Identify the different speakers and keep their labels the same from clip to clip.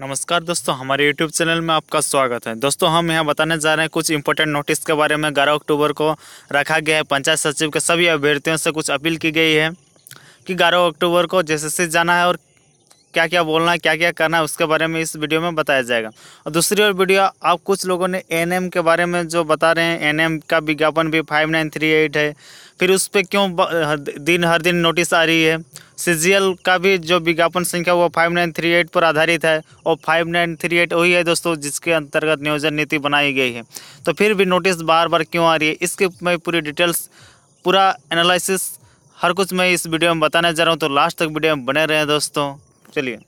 Speaker 1: नमस्कार दोस्तों हमारे YouTube चैनल में आपका स्वागत है दोस्तों हम यहाँ बताने जा रहे हैं कुछ इंपॉर्टेंट नोटिस के बारे में ग्यारह अक्टूबर को रखा गया है पंचायत सचिव के सभी अभ्यर्थियों से कुछ अपील की गई है कि ग्यारह अक्टूबर को जैसे जाना है और क्या क्या बोलना है क्या क्या करना है उसके बारे में इस वीडियो में बताया जाएगा और दूसरी और वीडियो आप कुछ लोगों ने एन के बारे में जो बता रहे हैं एन का विज्ञापन भी फाइव नाइन थ्री एट है फिर उस पर क्यों दिन हर दिन नोटिस आ रही है सीजीएल का भी जो विज्ञापन संख्या वो फाइव नाइन थ्री एट पर आधारित है और फाइव नाइन थ्री एट वही है दोस्तों जिसके अंतर्गत नियोजन नीति बनाई गई है तो फिर भी नोटिस बार बार क्यों आ रही है इसके मैं पूरी डिटेल्स पूरा एनालिसिस हर कुछ मैं इस वीडियो में बताने जा रहा हूँ तो लास्ट तक वीडियो में बने रहें दोस्तों चलिए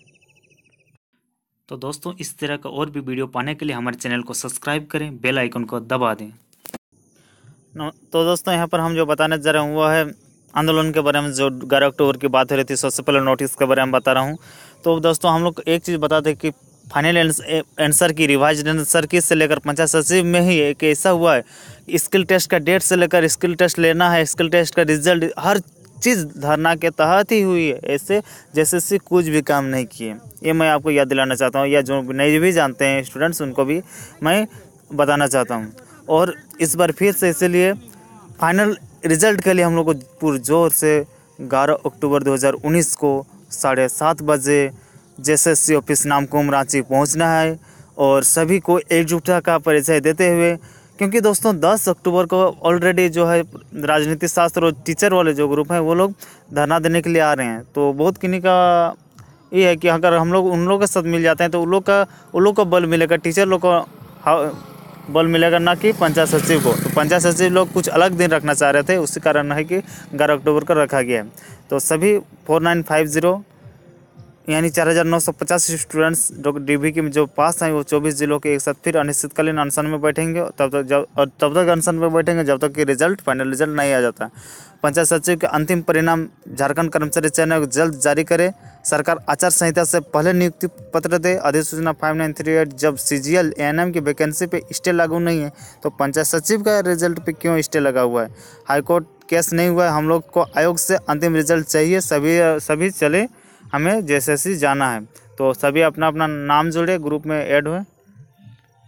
Speaker 1: तो दोस्तों इस तरह का और भी वीडियो पाने के लिए हमारे चैनल को सब्सक्राइब करें बेल आइकन को दबा दें तो दोस्तों यहाँ पर हम जो बताने जा रहे हैं वो है आंदोलन के बारे में जो ग्यारह अक्टूबर की बात हो रही थी सबसे पहले नोटिस के बारे में बता रहा हूँ तो दोस्तों हम लोग एक चीज़ बताते कि final answer key revise answer key से लेकर पंचायत सचिव में ही एक ऐसा हुआ है स्किल टेस्ट का डेट से लेकर स्किल टेस्ट लेना है स्किल टेस्ट का रिजल्ट हर चीज़ धरना के तहत ही हुई है ऐसे जैसे से कुछ भी काम नहीं किए ये मैं आपको याद दिलाना चाहता हूँ या जो नहीं भी जानते हैं स्टूडेंट्स उनको भी मैं बताना चाहता हूँ और इस बार फिर से इसलिए फाइनल रिजल्ट के लिए हम लोग को पुरजोर से 11 अक्टूबर 2019 को साढ़े सात बजे सी ऑफिस नाम को रांची पहुँचना है और सभी को एकजुटता का परिचय देते हुए क्योंकि दोस्तों 10 अक्टूबर को ऑलरेडी जो है राजनीति शास्त्र और टीचर वाले जो ग्रुप हैं वो लोग धरना देने के लिए आ रहे हैं तो बहुत किन्हीं का ये है कि अगर हम लोग उन लोगों के साथ मिल जाते हैं तो उन लोग का उन लोग का बल मिलेगा टीचर लोग का बल मिलेगा ना कि पंचायत सचिव को तो पंचायत सचिव लोग कुछ अलग दिन रखना चाह रहे थे उसी कारण है कि ग्यारह अक्टूबर को रखा गया है तो सभी फोर नाइन फाइव ज़ीरो यानी चार हज़ार नौ सौ पचास स्टूडेंट्स डीवी के जो पास हैं वो चौबीस जिलों के एक साथ फिर अनिश्चितकालीन अनशन में बैठेंगे तब तक जब और तब तक अनशन में बैठेंगे जब तक कि रिजल्ट फाइनल रिजल्ट नहीं आ जाता पंचायत सचिव के अंतिम परिणाम झारखंड कर्मचारी चयन आयोग जल्द जारी करे सरकार आचार संहिता से पहले नियुक्ति पत्र दे अधिसूचना फाइव नाइन थ्री एट जब C G L N M की वैकेंसी पे स्टे लागू नहीं है तो पंचायत सचिव का रिजल्ट पे क्यों स्टे लगा हुआ है हाईकोर्ट केस नहीं हुआ है हम लोग को आयोग से अंतिम रिजल्ट चाहिए सभी सभी चले हमें जे जाना है तो सभी अपना अपना नाम जुड़े ग्रुप में ऐड हुए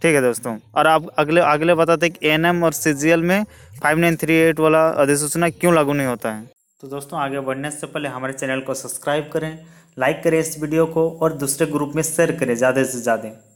Speaker 1: ठीक है दोस्तों और आप अगले अगले बताते हैं कि एन और सी में फाइव नाइन थ्री एट वाला अधिसूचना क्यों लागू नहीं होता है तो दोस्तों आगे बढ़ने से पहले हमारे चैनल को सब्सक्राइब करें लाइक करें इस वीडियो को और दूसरे ग्रुप में शेयर करें ज़्यादा से ज़्यादा